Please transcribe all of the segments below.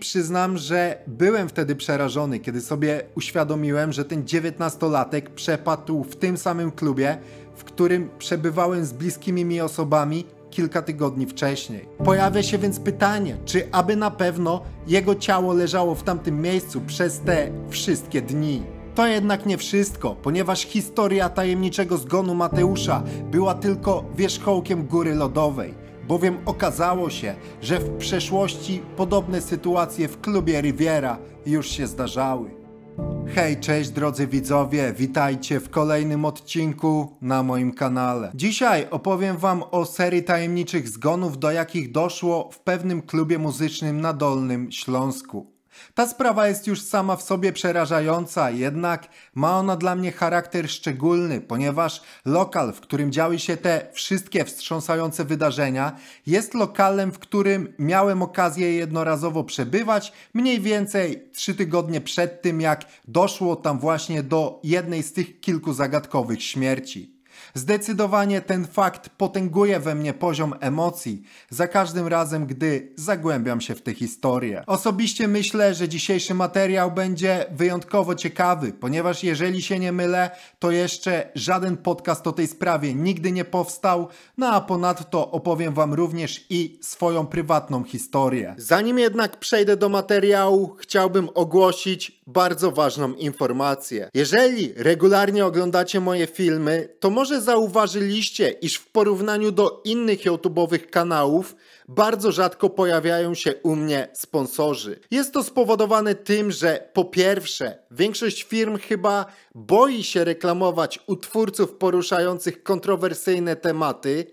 Przyznam, że byłem wtedy przerażony, kiedy sobie uświadomiłem, że ten dziewiętnastolatek przepadł w tym samym klubie, w którym przebywałem z bliskimi mi osobami kilka tygodni wcześniej. Pojawia się więc pytanie, czy aby na pewno jego ciało leżało w tamtym miejscu przez te wszystkie dni. To jednak nie wszystko, ponieważ historia tajemniczego zgonu Mateusza była tylko wierzchołkiem góry lodowej bowiem okazało się, że w przeszłości podobne sytuacje w klubie Riviera już się zdarzały. Hej, cześć drodzy widzowie, witajcie w kolejnym odcinku na moim kanale. Dzisiaj opowiem wam o serii tajemniczych zgonów, do jakich doszło w pewnym klubie muzycznym na Dolnym Śląsku. Ta sprawa jest już sama w sobie przerażająca, jednak ma ona dla mnie charakter szczególny, ponieważ lokal, w którym działy się te wszystkie wstrząsające wydarzenia, jest lokalem, w którym miałem okazję jednorazowo przebywać mniej więcej trzy tygodnie przed tym, jak doszło tam właśnie do jednej z tych kilku zagadkowych śmierci. Zdecydowanie ten fakt potęguje we mnie poziom emocji za każdym razem, gdy zagłębiam się w tę historię. Osobiście myślę, że dzisiejszy materiał będzie wyjątkowo ciekawy, ponieważ jeżeli się nie mylę, to jeszcze żaden podcast o tej sprawie nigdy nie powstał, no a ponadto opowiem Wam również i swoją prywatną historię. Zanim jednak przejdę do materiału, chciałbym ogłosić bardzo ważną informację. Jeżeli regularnie oglądacie moje filmy, to może może zauważyliście, iż w porównaniu do innych YouTube'owych kanałów bardzo rzadko pojawiają się u mnie sponsorzy. Jest to spowodowane tym, że po pierwsze, większość firm chyba boi się reklamować utwórców poruszających kontrowersyjne tematy,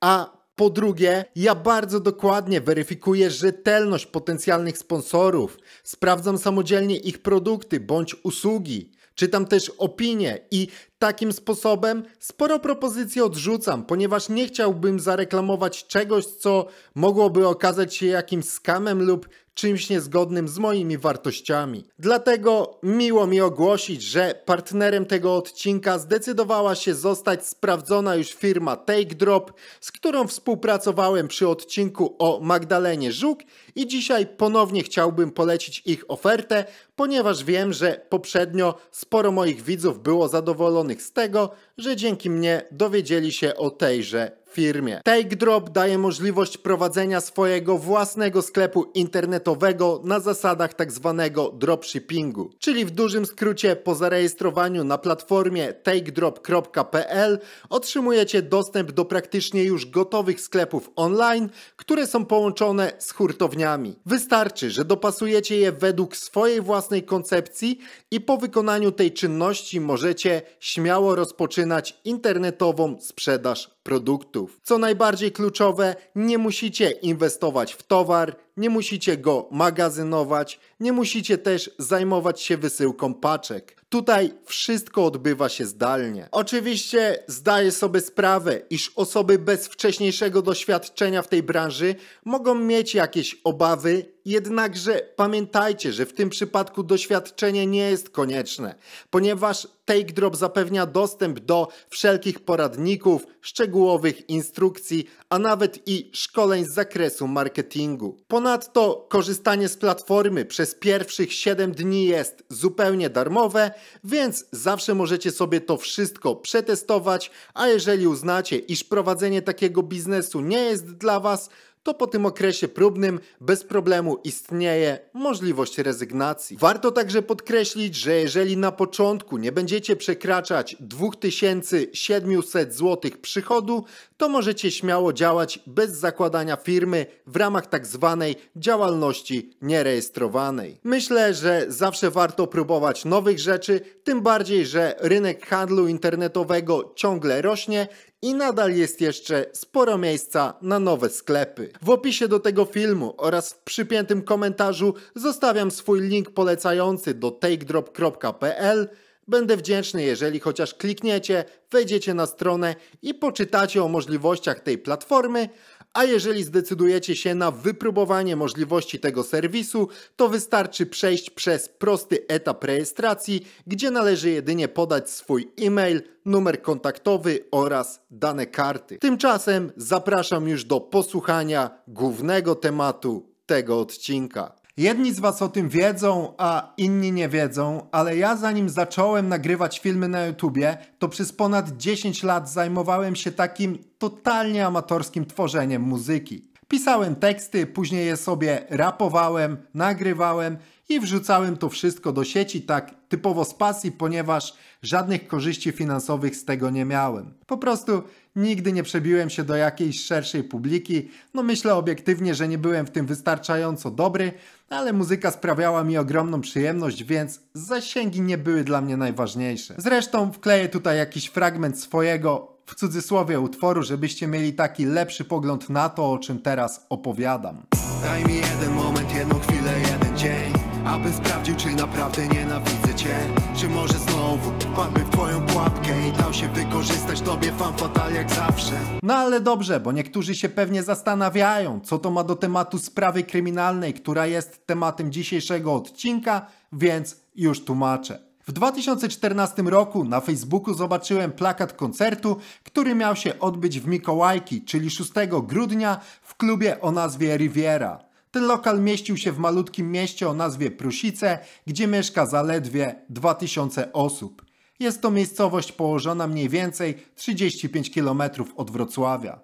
a po drugie, ja bardzo dokładnie weryfikuję rzetelność potencjalnych sponsorów, sprawdzam samodzielnie ich produkty bądź usługi. Czytam też opinie i Takim sposobem sporo propozycji odrzucam, ponieważ nie chciałbym zareklamować czegoś, co mogłoby okazać się jakimś skamem lub czymś niezgodnym z moimi wartościami. Dlatego miło mi ogłosić, że partnerem tego odcinka zdecydowała się zostać sprawdzona już firma Take Drop, z którą współpracowałem przy odcinku o Magdalenie Żuk i dzisiaj ponownie chciałbym polecić ich ofertę, ponieważ wiem, że poprzednio sporo moich widzów było zadowolonych z tego, że dzięki mnie dowiedzieli się o tejże firmie. Take Drop daje możliwość prowadzenia swojego własnego sklepu internetowego na zasadach tak zwanego dropshippingu, czyli w dużym skrócie po zarejestrowaniu na platformie takedrop.pl otrzymujecie dostęp do praktycznie już gotowych sklepów online, które są połączone z hurtowniami. Wystarczy, że dopasujecie je według swojej własnej koncepcji i po wykonaniu tej czynności możecie śmiało rozpoczynać internetową sprzedaż produktów. Co najbardziej kluczowe, nie musicie inwestować w towar, nie musicie go magazynować, nie musicie też zajmować się wysyłką paczek. Tutaj wszystko odbywa się zdalnie. Oczywiście zdaję sobie sprawę, iż osoby bez wcześniejszego doświadczenia w tej branży mogą mieć jakieś obawy, jednakże pamiętajcie, że w tym przypadku doświadczenie nie jest konieczne, ponieważ Take Drop zapewnia dostęp do wszelkich poradników, szczegółowych instrukcji, a nawet i szkoleń z zakresu marketingu. Ponadto korzystanie z platformy przez pierwszych 7 dni jest zupełnie darmowe, więc zawsze możecie sobie to wszystko przetestować, a jeżeli uznacie, iż prowadzenie takiego biznesu nie jest dla Was, to po tym okresie próbnym bez problemu istnieje możliwość rezygnacji. Warto także podkreślić, że jeżeli na początku nie będziecie przekraczać 2700 zł przychodu, to możecie śmiało działać bez zakładania firmy w ramach tak zwanej działalności nierejestrowanej. Myślę, że zawsze warto próbować nowych rzeczy, tym bardziej, że rynek handlu internetowego ciągle rośnie i nadal jest jeszcze sporo miejsca na nowe sklepy. W opisie do tego filmu oraz w przypiętym komentarzu zostawiam swój link polecający do takedrop.pl Będę wdzięczny, jeżeli chociaż klikniecie, wejdziecie na stronę i poczytacie o możliwościach tej platformy, a jeżeli zdecydujecie się na wypróbowanie możliwości tego serwisu, to wystarczy przejść przez prosty etap rejestracji, gdzie należy jedynie podać swój e-mail, numer kontaktowy oraz dane karty. Tymczasem zapraszam już do posłuchania głównego tematu tego odcinka. Jedni z Was o tym wiedzą, a inni nie wiedzą, ale ja zanim zacząłem nagrywać filmy na YouTubie, to przez ponad 10 lat zajmowałem się takim totalnie amatorskim tworzeniem muzyki. Pisałem teksty, później je sobie rapowałem, nagrywałem i wrzucałem to wszystko do sieci tak typowo z pasji, ponieważ żadnych korzyści finansowych z tego nie miałem. Po prostu Nigdy nie przebiłem się do jakiejś szerszej publiki. No myślę obiektywnie, że nie byłem w tym wystarczająco dobry, ale muzyka sprawiała mi ogromną przyjemność, więc zasięgi nie były dla mnie najważniejsze. Zresztą wkleję tutaj jakiś fragment swojego w cudzysłowie utworu, żebyście mieli taki lepszy pogląd na to, o czym teraz opowiadam. Daj mi jeden moment, jedną chwilę, jeden dzień. Aby sprawdził, czy naprawdę nienawidzę cię Czy może znowu padłbym w twoją pułapkę I dał się wykorzystać tobie fan fatal jak zawsze No ale dobrze, bo niektórzy się pewnie zastanawiają Co to ma do tematu sprawy kryminalnej, która jest tematem dzisiejszego odcinka Więc już tłumaczę w 2014 roku na Facebooku zobaczyłem plakat koncertu, który miał się odbyć w Mikołajki, czyli 6 grudnia w klubie o nazwie Riviera. Ten lokal mieścił się w malutkim mieście o nazwie Prusice, gdzie mieszka zaledwie 2000 osób. Jest to miejscowość położona mniej więcej 35 km od Wrocławia.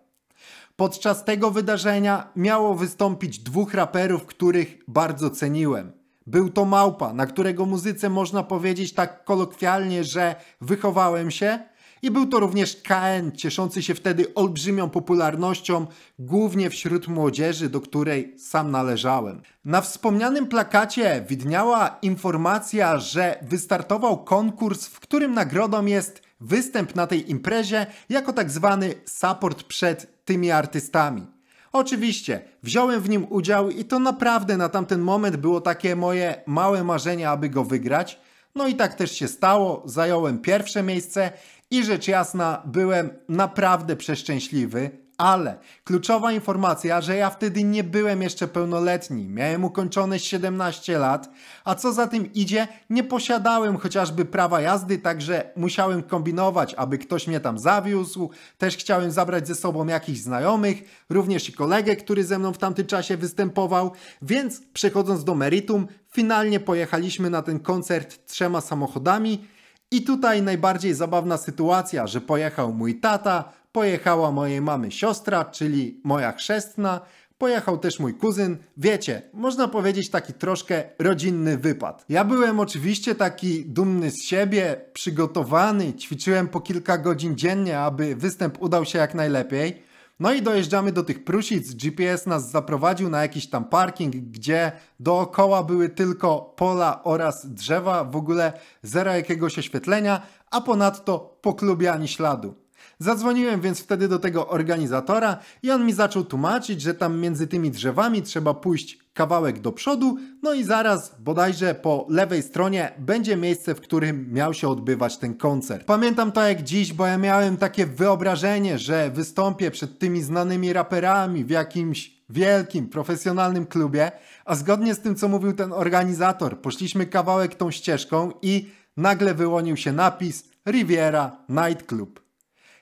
Podczas tego wydarzenia miało wystąpić dwóch raperów, których bardzo ceniłem. Był to Małpa, na którego muzyce można powiedzieć tak kolokwialnie, że wychowałem się – i był to również KN cieszący się wtedy olbrzymią popularnością, głównie wśród młodzieży, do której sam należałem. Na wspomnianym plakacie widniała informacja, że wystartował konkurs, w którym nagrodą jest występ na tej imprezie jako tak zwany support przed tymi artystami. Oczywiście, wziąłem w nim udział i to naprawdę na tamten moment było takie moje małe marzenie, aby go wygrać. No i tak też się stało, zająłem pierwsze miejsce i rzecz jasna, byłem naprawdę przeszczęśliwy, ale kluczowa informacja, że ja wtedy nie byłem jeszcze pełnoletni, miałem ukończone 17 lat, a co za tym idzie, nie posiadałem chociażby prawa jazdy, także musiałem kombinować, aby ktoś mnie tam zawiózł. Też chciałem zabrać ze sobą jakichś znajomych, również i kolegę, który ze mną w tamtym czasie występował. Więc przechodząc do meritum, finalnie pojechaliśmy na ten koncert trzema samochodami i tutaj najbardziej zabawna sytuacja, że pojechał mój tata, pojechała mojej mamy siostra, czyli moja chrzestna, Pojechał też mój kuzyn, wiecie, można powiedzieć taki troszkę rodzinny wypad. Ja byłem oczywiście taki dumny z siebie, przygotowany, ćwiczyłem po kilka godzin dziennie, aby występ udał się jak najlepiej. No i dojeżdżamy do tych Prusic. GPS nas zaprowadził na jakiś tam parking, gdzie dookoła były tylko pola oraz drzewa, w ogóle zero jakiegoś oświetlenia, a ponadto po ani śladu. Zadzwoniłem więc wtedy do tego organizatora i on mi zaczął tłumaczyć, że tam między tymi drzewami trzeba pójść kawałek do przodu, no i zaraz bodajże po lewej stronie będzie miejsce, w którym miał się odbywać ten koncert. Pamiętam to jak dziś, bo ja miałem takie wyobrażenie, że wystąpię przed tymi znanymi raperami w jakimś wielkim, profesjonalnym klubie, a zgodnie z tym, co mówił ten organizator, poszliśmy kawałek tą ścieżką i nagle wyłonił się napis Riviera Nightclub.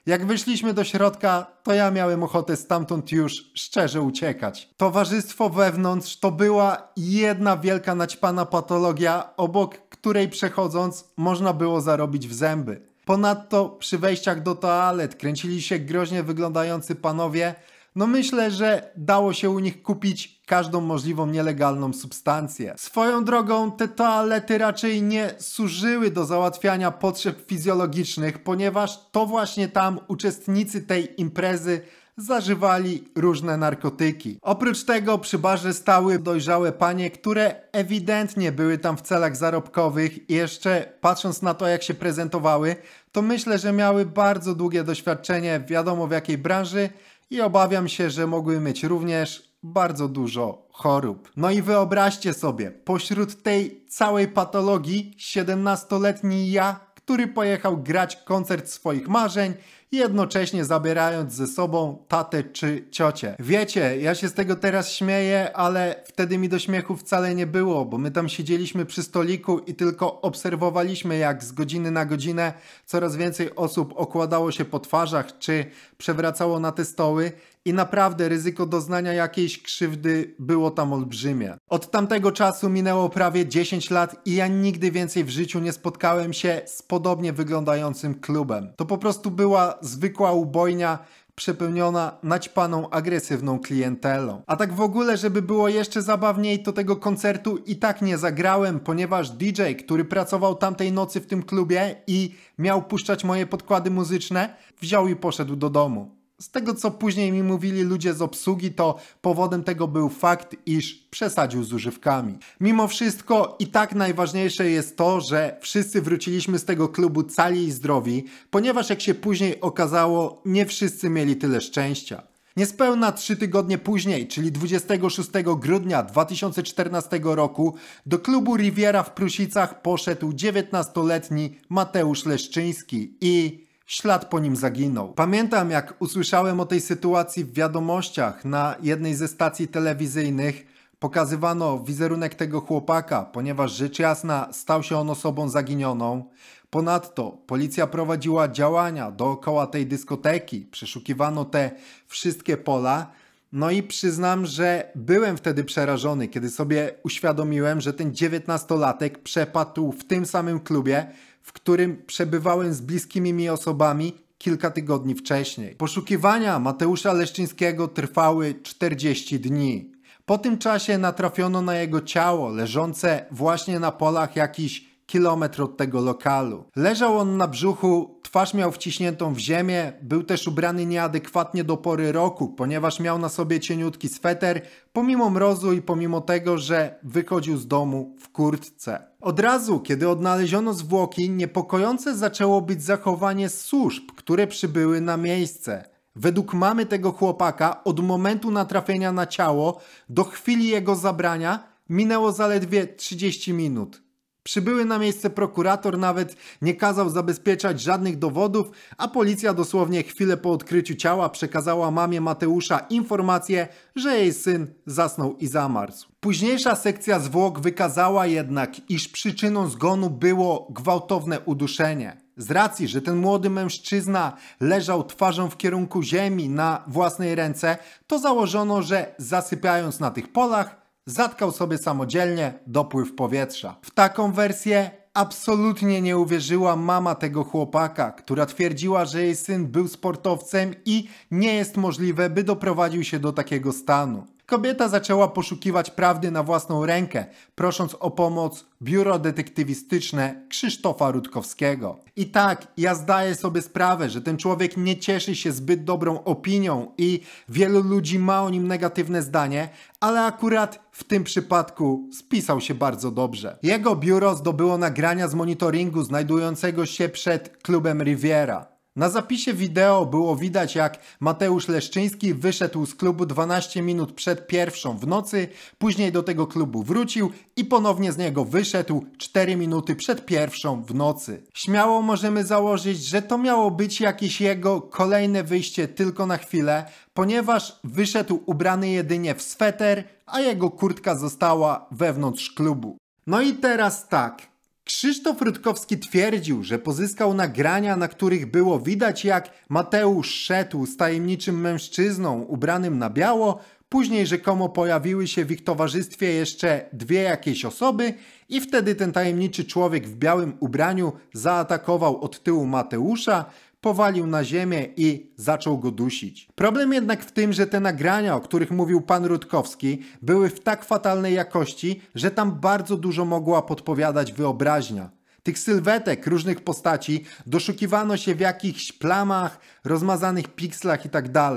Jak wyszliśmy do środka, to ja miałem ochotę stamtąd już szczerze uciekać. Towarzystwo wewnątrz to była jedna wielka naćpana patologia, obok której przechodząc można było zarobić w zęby. Ponadto przy wejściach do toalet kręcili się groźnie wyglądający panowie, no myślę, że dało się u nich kupić każdą możliwą nielegalną substancję. Swoją drogą te toalety raczej nie służyły do załatwiania potrzeb fizjologicznych, ponieważ to właśnie tam uczestnicy tej imprezy zażywali różne narkotyki. Oprócz tego przy barze stały dojrzałe panie, które ewidentnie były tam w celach zarobkowych i jeszcze patrząc na to jak się prezentowały, to myślę, że miały bardzo długie doświadczenie wiadomo w jakiej branży, i obawiam się, że mogły mieć również bardzo dużo chorób. No i wyobraźcie sobie, pośród tej całej patologii 17-letni ja, który pojechał grać koncert swoich marzeń jednocześnie zabierając ze sobą tatę czy ciocię. Wiecie, ja się z tego teraz śmieję, ale wtedy mi do śmiechu wcale nie było, bo my tam siedzieliśmy przy stoliku i tylko obserwowaliśmy, jak z godziny na godzinę coraz więcej osób okładało się po twarzach czy przewracało na te stoły i naprawdę ryzyko doznania jakiejś krzywdy było tam olbrzymie. Od tamtego czasu minęło prawie 10 lat i ja nigdy więcej w życiu nie spotkałem się z podobnie wyglądającym klubem. To po prostu była zwykła ubojnia przepełniona naćpaną agresywną klientelą. A tak w ogóle, żeby było jeszcze zabawniej, to tego koncertu i tak nie zagrałem, ponieważ DJ, który pracował tamtej nocy w tym klubie i miał puszczać moje podkłady muzyczne, wziął i poszedł do domu. Z tego co później mi mówili ludzie z obsługi, to powodem tego był fakt, iż przesadził z używkami. Mimo wszystko i tak najważniejsze jest to, że wszyscy wróciliśmy z tego klubu cali i zdrowi, ponieważ jak się później okazało, nie wszyscy mieli tyle szczęścia. Niespełna trzy tygodnie później, czyli 26 grudnia 2014 roku, do klubu Riviera w Prusicach poszedł 19-letni Mateusz Leszczyński i Ślad po nim zaginął. Pamiętam, jak usłyszałem o tej sytuacji w wiadomościach na jednej ze stacji telewizyjnych. Pokazywano wizerunek tego chłopaka, ponieważ rzecz jasna stał się on osobą zaginioną. Ponadto policja prowadziła działania dookoła tej dyskoteki, przeszukiwano te wszystkie pola. No i przyznam, że byłem wtedy przerażony, kiedy sobie uświadomiłem, że ten dziewiętnastolatek przepadł w tym samym klubie, w którym przebywałem z bliskimi mi osobami kilka tygodni wcześniej. Poszukiwania Mateusza Leszczyńskiego trwały 40 dni. Po tym czasie natrafiono na jego ciało leżące właśnie na polach jakiś kilometr od tego lokalu. Leżał on na brzuchu Twarz miał wciśniętą w ziemię, był też ubrany nieadekwatnie do pory roku, ponieważ miał na sobie cieniutki sweter, pomimo mrozu i pomimo tego, że wychodził z domu w kurtce. Od razu, kiedy odnaleziono zwłoki, niepokojące zaczęło być zachowanie służb, które przybyły na miejsce. Według mamy tego chłopaka, od momentu natrafienia na ciało do chwili jego zabrania minęło zaledwie 30 minut. Przybyły na miejsce prokurator nawet nie kazał zabezpieczać żadnych dowodów, a policja dosłownie chwilę po odkryciu ciała przekazała mamie Mateusza informację, że jej syn zasnął i zamarzł. Późniejsza sekcja zwłok wykazała jednak, iż przyczyną zgonu było gwałtowne uduszenie. Z racji, że ten młody mężczyzna leżał twarzą w kierunku ziemi na własnej ręce, to założono, że zasypiając na tych polach, zatkał sobie samodzielnie dopływ powietrza. W taką wersję absolutnie nie uwierzyła mama tego chłopaka, która twierdziła, że jej syn był sportowcem i nie jest możliwe, by doprowadził się do takiego stanu. Kobieta zaczęła poszukiwać prawdy na własną rękę, prosząc o pomoc biuro detektywistyczne Krzysztofa Rutkowskiego. I tak, ja zdaję sobie sprawę, że ten człowiek nie cieszy się zbyt dobrą opinią i wielu ludzi ma o nim negatywne zdanie, ale akurat w tym przypadku spisał się bardzo dobrze. Jego biuro zdobyło nagrania z monitoringu znajdującego się przed klubem Riviera. Na zapisie wideo było widać, jak Mateusz Leszczyński wyszedł z klubu 12 minut przed pierwszą w nocy, później do tego klubu wrócił i ponownie z niego wyszedł 4 minuty przed pierwszą w nocy. Śmiało możemy założyć, że to miało być jakieś jego kolejne wyjście tylko na chwilę, ponieważ wyszedł ubrany jedynie w sweter, a jego kurtka została wewnątrz klubu. No i teraz tak, Krzysztof Rutkowski twierdził, że pozyskał nagrania, na których było widać jak Mateusz szedł z tajemniczym mężczyzną ubranym na biało, później rzekomo pojawiły się w ich towarzystwie jeszcze dwie jakieś osoby i wtedy ten tajemniczy człowiek w białym ubraniu zaatakował od tyłu Mateusza, powalił na ziemię i zaczął go dusić. Problem jednak w tym, że te nagrania, o których mówił pan Rutkowski, były w tak fatalnej jakości, że tam bardzo dużo mogła podpowiadać wyobraźnia. Tych sylwetek różnych postaci doszukiwano się w jakichś plamach, rozmazanych pikslach itd. Tak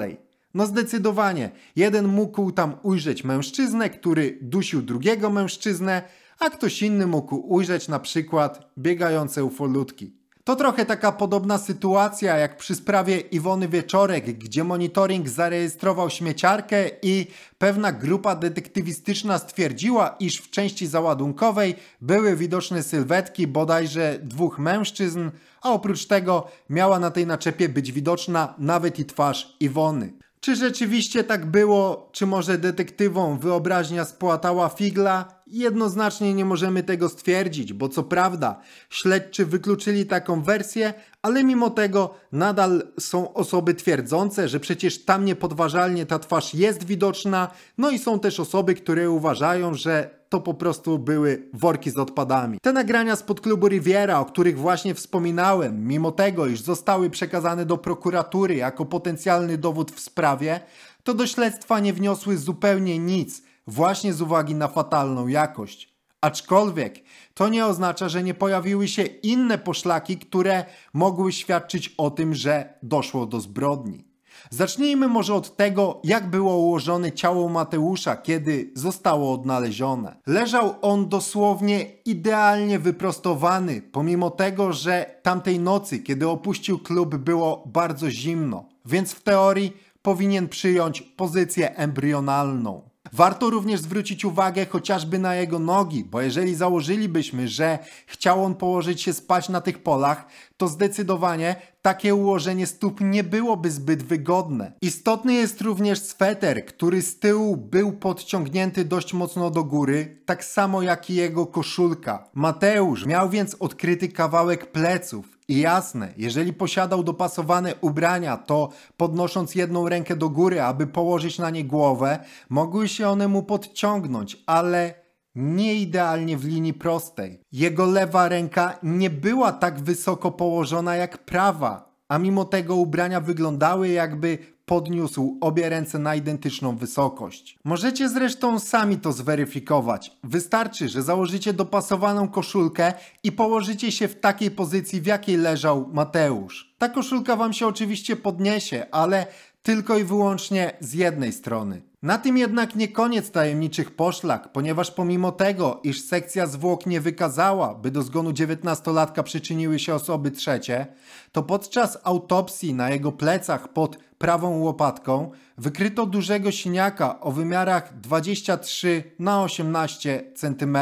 no zdecydowanie, jeden mógł tam ujrzeć mężczyznę, który dusił drugiego mężczyznę, a ktoś inny mógł ujrzeć na przykład biegające ufolutki. To trochę taka podobna sytuacja jak przy sprawie Iwony Wieczorek, gdzie monitoring zarejestrował śmieciarkę i pewna grupa detektywistyczna stwierdziła, iż w części załadunkowej były widoczne sylwetki bodajże dwóch mężczyzn, a oprócz tego miała na tej naczepie być widoczna nawet i twarz Iwony. Czy rzeczywiście tak było, czy może detektywom wyobraźnia spłatała figla? Jednoznacznie nie możemy tego stwierdzić, bo co prawda śledczy wykluczyli taką wersję, ale mimo tego nadal są osoby twierdzące, że przecież tam niepodważalnie ta twarz jest widoczna, no i są też osoby, które uważają, że to po prostu były worki z odpadami. Te nagrania spod klubu Riviera, o których właśnie wspominałem, mimo tego, iż zostały przekazane do prokuratury jako potencjalny dowód w sprawie, to do śledztwa nie wniosły zupełnie nic – właśnie z uwagi na fatalną jakość. Aczkolwiek to nie oznacza, że nie pojawiły się inne poszlaki, które mogły świadczyć o tym, że doszło do zbrodni. Zacznijmy może od tego, jak było ułożone ciało Mateusza, kiedy zostało odnalezione. Leżał on dosłownie idealnie wyprostowany, pomimo tego, że tamtej nocy, kiedy opuścił klub, było bardzo zimno, więc w teorii powinien przyjąć pozycję embrionalną. Warto również zwrócić uwagę chociażby na jego nogi, bo jeżeli założylibyśmy, że chciał on położyć się spać na tych polach, to zdecydowanie takie ułożenie stóp nie byłoby zbyt wygodne. Istotny jest również sweter, który z tyłu był podciągnięty dość mocno do góry, tak samo jak i jego koszulka. Mateusz miał więc odkryty kawałek pleców i jasne, jeżeli posiadał dopasowane ubrania, to podnosząc jedną rękę do góry, aby położyć na nie głowę, mogły się one mu podciągnąć, ale nie idealnie w linii prostej. Jego lewa ręka nie była tak wysoko położona jak prawa, a mimo tego ubrania wyglądały jakby podniósł obie ręce na identyczną wysokość. Możecie zresztą sami to zweryfikować. Wystarczy, że założycie dopasowaną koszulkę i położycie się w takiej pozycji, w jakiej leżał Mateusz. Ta koszulka wam się oczywiście podniesie, ale tylko i wyłącznie z jednej strony. Na tym jednak nie koniec tajemniczych poszlak, ponieważ pomimo tego, iż sekcja zwłok nie wykazała, by do zgonu 19-latka przyczyniły się osoby trzecie, to podczas autopsji na jego plecach pod prawą łopatką wykryto dużego siniaka o wymiarach 23 na 18 cm.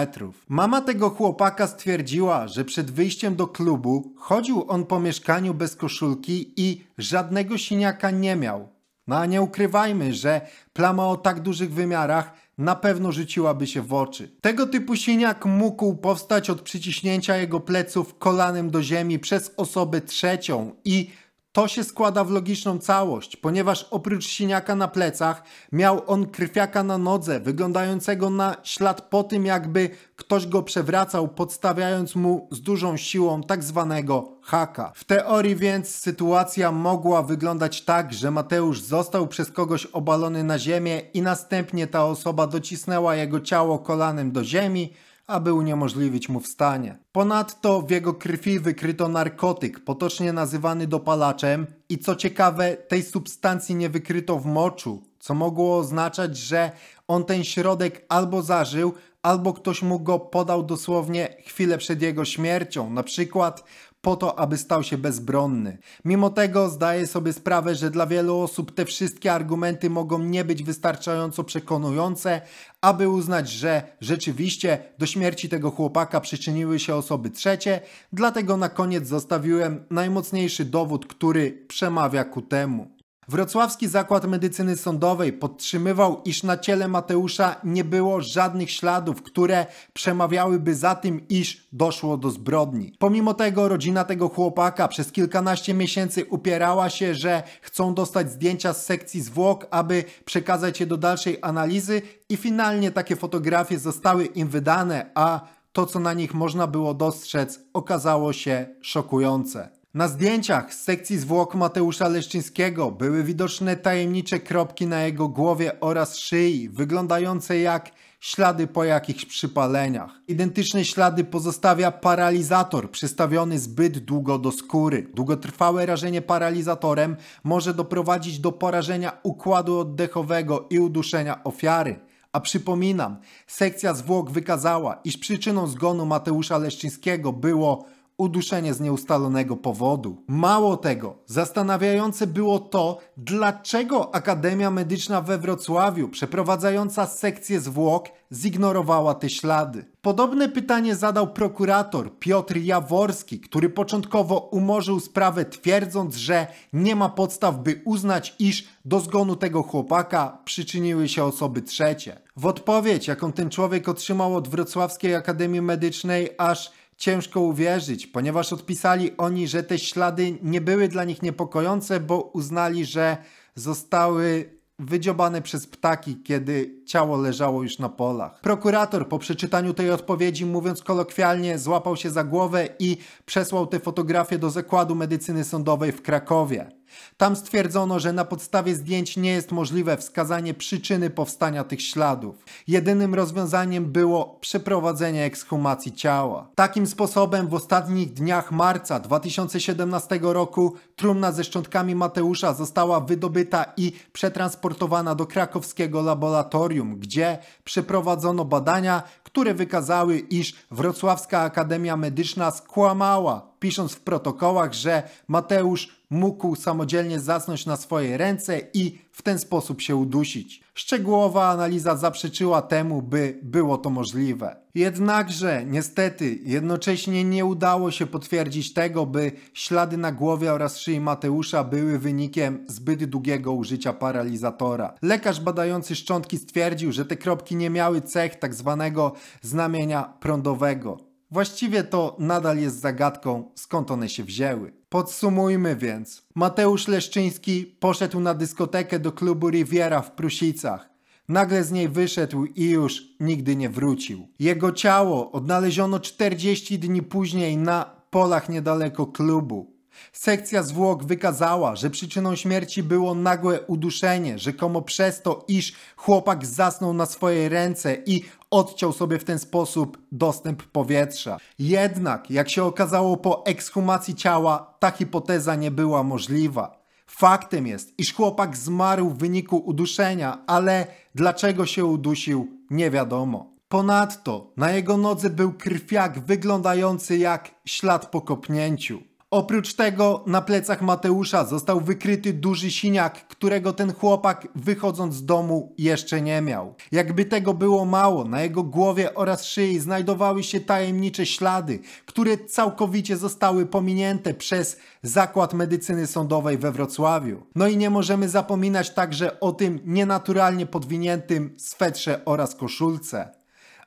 Mama tego chłopaka stwierdziła, że przed wyjściem do klubu chodził on po mieszkaniu bez koszulki i żadnego siniaka nie miał. No a nie ukrywajmy, że plama o tak dużych wymiarach na pewno rzuciłaby się w oczy. Tego typu siniak mógł powstać od przyciśnięcia jego pleców kolanem do ziemi przez osobę trzecią i to się składa w logiczną całość, ponieważ oprócz siniaka na plecach miał on krwiaka na nodze, wyglądającego na ślad po tym, jakby ktoś go przewracał, podstawiając mu z dużą siłą tak zwanego haka. W teorii więc sytuacja mogła wyglądać tak, że Mateusz został przez kogoś obalony na ziemię i następnie ta osoba docisnęła jego ciało kolanem do ziemi, aby uniemożliwić mu wstanie. Ponadto w jego krwi wykryto narkotyk, potocznie nazywany dopalaczem i co ciekawe, tej substancji nie wykryto w moczu, co mogło oznaczać, że on ten środek albo zażył, albo ktoś mu go podał dosłownie chwilę przed jego śmiercią, na przykład po to, aby stał się bezbronny. Mimo tego zdaję sobie sprawę, że dla wielu osób te wszystkie argumenty mogą nie być wystarczająco przekonujące, aby uznać, że rzeczywiście do śmierci tego chłopaka przyczyniły się osoby trzecie, dlatego na koniec zostawiłem najmocniejszy dowód, który przemawia ku temu. Wrocławski Zakład Medycyny Sądowej podtrzymywał, iż na ciele Mateusza nie było żadnych śladów, które przemawiałyby za tym, iż doszło do zbrodni. Pomimo tego rodzina tego chłopaka przez kilkanaście miesięcy upierała się, że chcą dostać zdjęcia z sekcji zwłok, aby przekazać je do dalszej analizy i finalnie takie fotografie zostały im wydane, a to co na nich można było dostrzec okazało się szokujące. Na zdjęciach z sekcji zwłok Mateusza Leszczyńskiego były widoczne tajemnicze kropki na jego głowie oraz szyi, wyglądające jak ślady po jakichś przypaleniach. Identyczne ślady pozostawia paralizator przystawiony zbyt długo do skóry. Długotrwałe rażenie paralizatorem może doprowadzić do porażenia układu oddechowego i uduszenia ofiary. A przypominam, sekcja zwłok wykazała, iż przyczyną zgonu Mateusza Leszczyńskiego było uduszenie z nieustalonego powodu. Mało tego, zastanawiające było to, dlaczego Akademia Medyczna we Wrocławiu, przeprowadzająca sekcję zwłok, zignorowała te ślady. Podobne pytanie zadał prokurator Piotr Jaworski, który początkowo umorzył sprawę twierdząc, że nie ma podstaw, by uznać, iż do zgonu tego chłopaka przyczyniły się osoby trzecie. W odpowiedź, jaką ten człowiek otrzymał od Wrocławskiej Akademii Medycznej, aż ciężko uwierzyć, ponieważ odpisali oni, że te ślady nie były dla nich niepokojące, bo uznali, że zostały wydziobane przez ptaki, kiedy ciało leżało już na polach. Prokurator po przeczytaniu tej odpowiedzi, mówiąc kolokwialnie, złapał się za głowę i przesłał te fotografie do Zakładu Medycyny Sądowej w Krakowie. Tam stwierdzono, że na podstawie zdjęć nie jest możliwe wskazanie przyczyny powstania tych śladów. Jedynym rozwiązaniem było przeprowadzenie ekshumacji ciała. Takim sposobem w ostatnich dniach marca 2017 roku trumna ze szczątkami Mateusza została wydobyta i przetransportowana do krakowskiego laboratorium, gdzie przeprowadzono badania, które wykazały, iż Wrocławska Akademia Medyczna skłamała pisząc w protokołach, że Mateusz mógł samodzielnie zasnąć na swoje ręce i w ten sposób się udusić. Szczegółowa analiza zaprzeczyła temu, by było to możliwe. Jednakże, niestety, jednocześnie nie udało się potwierdzić tego, by ślady na głowie oraz szyi Mateusza były wynikiem zbyt długiego użycia paralizatora. Lekarz badający szczątki stwierdził, że te kropki nie miały cech tak zwanego znamienia prądowego. Właściwie to nadal jest zagadką, skąd one się wzięły. Podsumujmy więc. Mateusz Leszczyński poszedł na dyskotekę do klubu Riviera w Prusicach. Nagle z niej wyszedł i już nigdy nie wrócił. Jego ciało odnaleziono 40 dni później na polach niedaleko klubu. Sekcja zwłok wykazała, że przyczyną śmierci było nagłe uduszenie, rzekomo przez to, iż chłopak zasnął na swoje ręce i odciął sobie w ten sposób dostęp powietrza. Jednak, jak się okazało po ekshumacji ciała, ta hipoteza nie była możliwa. Faktem jest, iż chłopak zmarł w wyniku uduszenia, ale dlaczego się udusił, nie wiadomo. Ponadto na jego nodze był krwiak wyglądający jak ślad po kopnięciu. Oprócz tego na plecach Mateusza został wykryty duży siniak, którego ten chłopak wychodząc z domu jeszcze nie miał. Jakby tego było mało, na jego głowie oraz szyi znajdowały się tajemnicze ślady, które całkowicie zostały pominięte przez Zakład Medycyny Sądowej we Wrocławiu. No i nie możemy zapominać także o tym nienaturalnie podwiniętym swetrze oraz koszulce.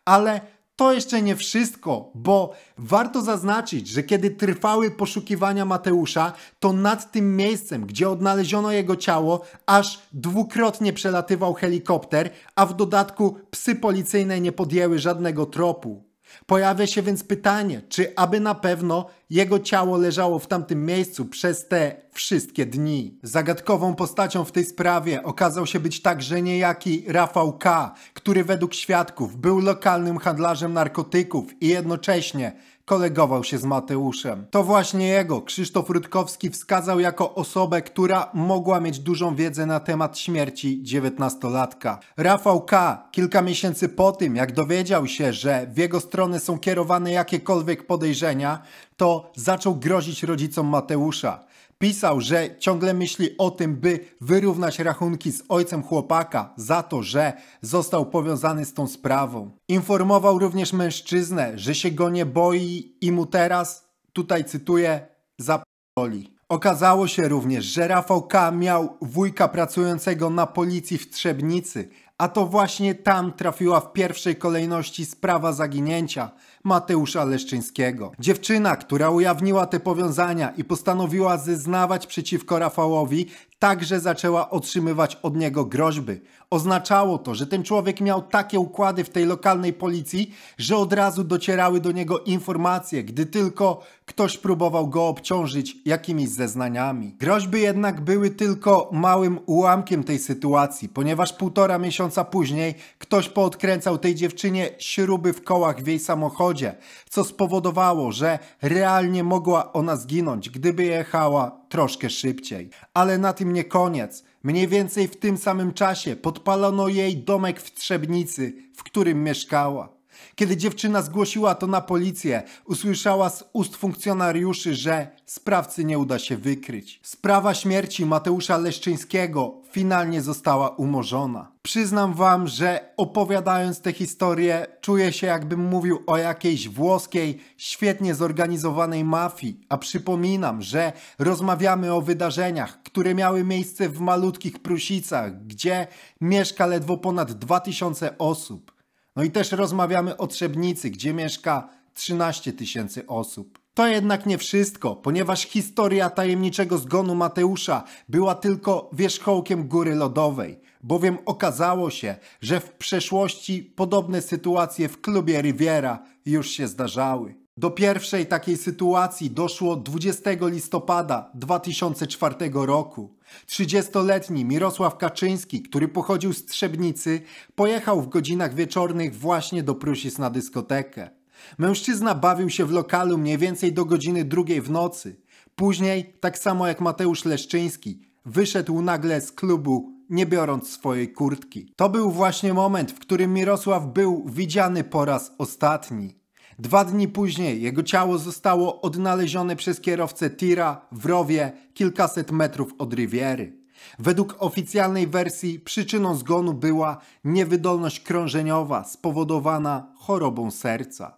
Ale to jeszcze nie wszystko, bo warto zaznaczyć, że kiedy trwały poszukiwania Mateusza, to nad tym miejscem, gdzie odnaleziono jego ciało, aż dwukrotnie przelatywał helikopter, a w dodatku psy policyjne nie podjęły żadnego tropu. Pojawia się więc pytanie, czy aby na pewno jego ciało leżało w tamtym miejscu przez te wszystkie dni. Zagadkową postacią w tej sprawie okazał się być także niejaki Rafał K., który według świadków był lokalnym handlarzem narkotyków i jednocześnie kolegował się z Mateuszem. To właśnie jego Krzysztof Rutkowski wskazał jako osobę, która mogła mieć dużą wiedzę na temat śmierci dziewiętnastolatka. Rafał K. kilka miesięcy po tym, jak dowiedział się, że w jego stronę są kierowane jakiekolwiek podejrzenia, to zaczął grozić rodzicom Mateusza. Pisał, że ciągle myśli o tym, by wyrównać rachunki z ojcem chłopaka za to, że został powiązany z tą sprawą. Informował również mężczyznę, że się go nie boi i mu teraz, tutaj cytuję, zapoli. Okazało się również, że Rafał K. miał wujka pracującego na policji w Trzebnicy, a to właśnie tam trafiła w pierwszej kolejności sprawa zaginięcia Mateusza Leszczyńskiego. Dziewczyna, która ujawniła te powiązania i postanowiła zeznawać przeciwko Rafałowi, także zaczęła otrzymywać od niego groźby. Oznaczało to, że ten człowiek miał takie układy w tej lokalnej policji, że od razu docierały do niego informacje, gdy tylko ktoś próbował go obciążyć jakimiś zeznaniami. Groźby jednak były tylko małym ułamkiem tej sytuacji, ponieważ półtora miesiąca później ktoś poodkręcał tej dziewczynie śruby w kołach w jej samochodzie, co spowodowało, że realnie mogła ona zginąć, gdyby jechała troszkę szybciej. Ale na tym nie koniec. Mniej więcej w tym samym czasie podpalono jej domek w Trzebnicy, w którym mieszkała. Kiedy dziewczyna zgłosiła to na policję, usłyszała z ust funkcjonariuszy, że sprawcy nie uda się wykryć. Sprawa śmierci Mateusza Leszczyńskiego finalnie została umorzona. Przyznam wam, że opowiadając tę historię, czuję się jakbym mówił o jakiejś włoskiej, świetnie zorganizowanej mafii, a przypominam, że rozmawiamy o wydarzeniach, które miały miejsce w malutkich Prusicach, gdzie mieszka ledwo ponad 2000 osób. No i też rozmawiamy o Trzebnicy, gdzie mieszka 13 tysięcy osób. To jednak nie wszystko, ponieważ historia tajemniczego zgonu Mateusza była tylko wierzchołkiem góry lodowej, bowiem okazało się, że w przeszłości podobne sytuacje w klubie Riviera już się zdarzały. Do pierwszej takiej sytuacji doszło 20 listopada 2004 roku. 30-letni Mirosław Kaczyński, który pochodził z Trzebnicy, pojechał w godzinach wieczornych właśnie do Prusis na dyskotekę. Mężczyzna bawił się w lokalu mniej więcej do godziny drugiej w nocy. Później, tak samo jak Mateusz Leszczyński, wyszedł nagle z klubu, nie biorąc swojej kurtki. To był właśnie moment, w którym Mirosław był widziany po raz ostatni. Dwa dni później jego ciało zostało odnalezione przez kierowcę tira w rowie kilkaset metrów od Riviery. Według oficjalnej wersji przyczyną zgonu była niewydolność krążeniowa spowodowana chorobą serca.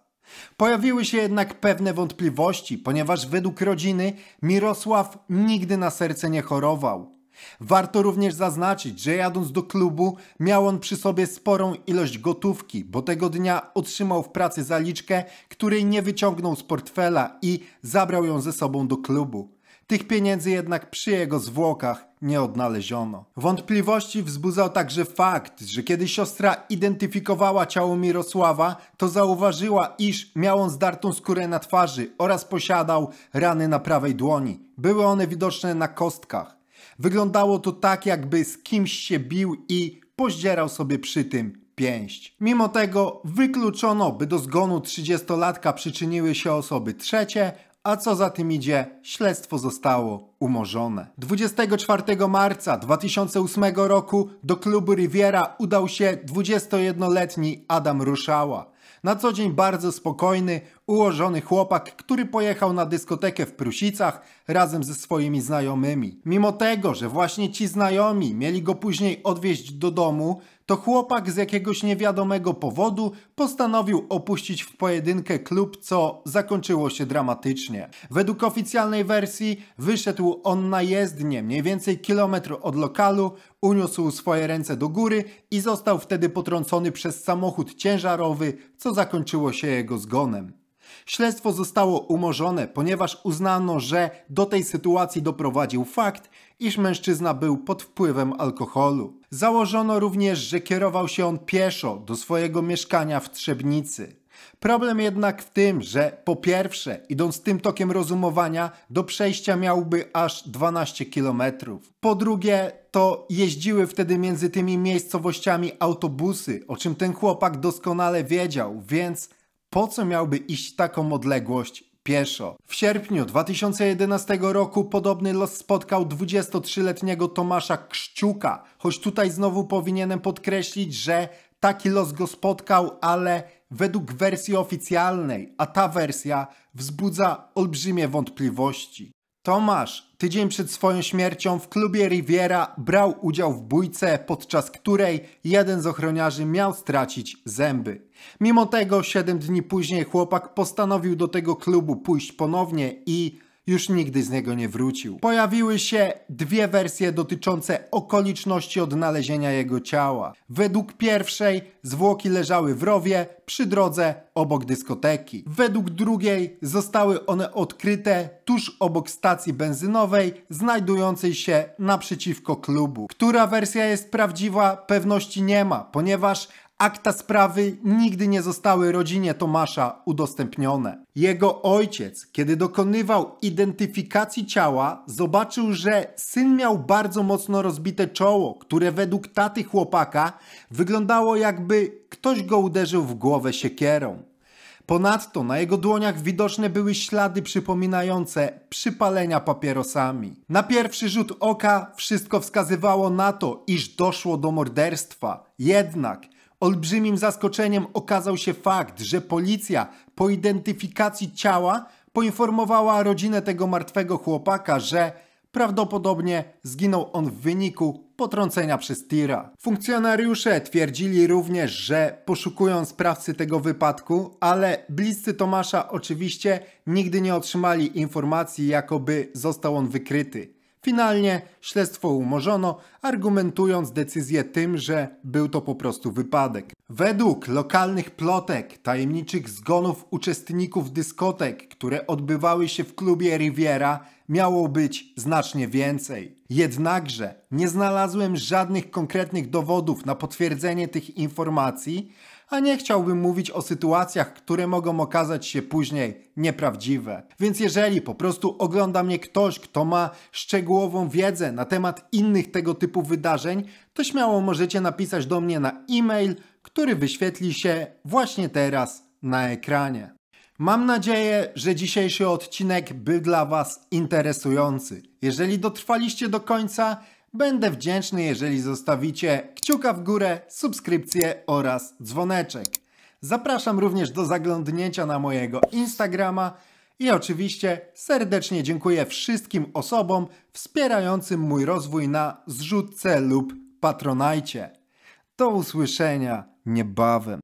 Pojawiły się jednak pewne wątpliwości, ponieważ według rodziny Mirosław nigdy na serce nie chorował. Warto również zaznaczyć, że jadąc do klubu miał on przy sobie sporą ilość gotówki, bo tego dnia otrzymał w pracy zaliczkę, której nie wyciągnął z portfela i zabrał ją ze sobą do klubu. Tych pieniędzy jednak przy jego zwłokach nie odnaleziono. Wątpliwości wzbudzał także fakt, że kiedy siostra identyfikowała ciało Mirosława, to zauważyła, iż miał on zdartą skórę na twarzy oraz posiadał rany na prawej dłoni. Były one widoczne na kostkach. Wyglądało to tak, jakby z kimś się bił i pozdzierał sobie przy tym pięść. Mimo tego wykluczono, by do zgonu 30-latka przyczyniły się osoby trzecie, a co za tym idzie, śledztwo zostało umorzone. 24 marca 2008 roku do klubu Riviera udał się 21-letni Adam Ruszała. Na co dzień bardzo spokojny, ułożony chłopak, który pojechał na dyskotekę w Prusicach razem ze swoimi znajomymi. Mimo tego, że właśnie ci znajomi mieli go później odwieźć do domu, to chłopak z jakiegoś niewiadomego powodu postanowił opuścić w pojedynkę klub, co zakończyło się dramatycznie. Według oficjalnej wersji wyszedł on na jezdnię mniej więcej kilometr od lokalu, uniósł swoje ręce do góry i został wtedy potrącony przez samochód ciężarowy, co zakończyło się jego zgonem. Śledztwo zostało umorzone, ponieważ uznano, że do tej sytuacji doprowadził fakt, iż mężczyzna był pod wpływem alkoholu. Założono również, że kierował się on pieszo do swojego mieszkania w Trzebnicy. Problem jednak w tym, że po pierwsze, idąc tym tokiem rozumowania, do przejścia miałby aż 12 km. Po drugie, to jeździły wtedy między tymi miejscowościami autobusy, o czym ten chłopak doskonale wiedział, więc po co miałby iść taką odległość pieszo? W sierpniu 2011 roku podobny los spotkał 23-letniego Tomasza Krzciuka, choć tutaj znowu powinienem podkreślić, że taki los go spotkał, ale według wersji oficjalnej, a ta wersja wzbudza olbrzymie wątpliwości. Tomasz tydzień przed swoją śmiercią w klubie Riviera brał udział w bójce, podczas której jeden z ochroniarzy miał stracić zęby. Mimo tego 7 dni później chłopak postanowił do tego klubu pójść ponownie i już nigdy z niego nie wrócił. Pojawiły się dwie wersje dotyczące okoliczności odnalezienia jego ciała. Według pierwszej zwłoki leżały w rowie przy drodze obok dyskoteki. Według drugiej zostały one odkryte tuż obok stacji benzynowej znajdującej się naprzeciwko klubu. Która wersja jest prawdziwa pewności nie ma, ponieważ Akta sprawy nigdy nie zostały rodzinie Tomasza udostępnione. Jego ojciec, kiedy dokonywał identyfikacji ciała, zobaczył, że syn miał bardzo mocno rozbite czoło, które według taty chłopaka wyglądało jakby ktoś go uderzył w głowę siekierą. Ponadto na jego dłoniach widoczne były ślady przypominające przypalenia papierosami. Na pierwszy rzut oka wszystko wskazywało na to, iż doszło do morderstwa. Jednak Olbrzymim zaskoczeniem okazał się fakt, że policja po identyfikacji ciała poinformowała rodzinę tego martwego chłopaka, że prawdopodobnie zginął on w wyniku potrącenia przez tira. Funkcjonariusze twierdzili również, że poszukują sprawcy tego wypadku, ale bliscy Tomasza oczywiście nigdy nie otrzymali informacji, jakoby został on wykryty. Finalnie śledztwo umorzono, argumentując decyzję tym, że był to po prostu wypadek. Według lokalnych plotek, tajemniczych zgonów uczestników dyskotek, które odbywały się w klubie Riviera, miało być znacznie więcej. Jednakże nie znalazłem żadnych konkretnych dowodów na potwierdzenie tych informacji, a nie chciałbym mówić o sytuacjach, które mogą okazać się później nieprawdziwe. Więc jeżeli po prostu ogląda mnie ktoś, kto ma szczegółową wiedzę na temat innych tego typu wydarzeń, to śmiało możecie napisać do mnie na e-mail, który wyświetli się właśnie teraz na ekranie. Mam nadzieję, że dzisiejszy odcinek był dla Was interesujący. Jeżeli dotrwaliście do końca, Będę wdzięczny, jeżeli zostawicie kciuka w górę, subskrypcję oraz dzwoneczek. Zapraszam również do zaglądnięcia na mojego Instagrama i oczywiście serdecznie dziękuję wszystkim osobom wspierającym mój rozwój na zrzutce lub patronajcie. Do usłyszenia niebawem.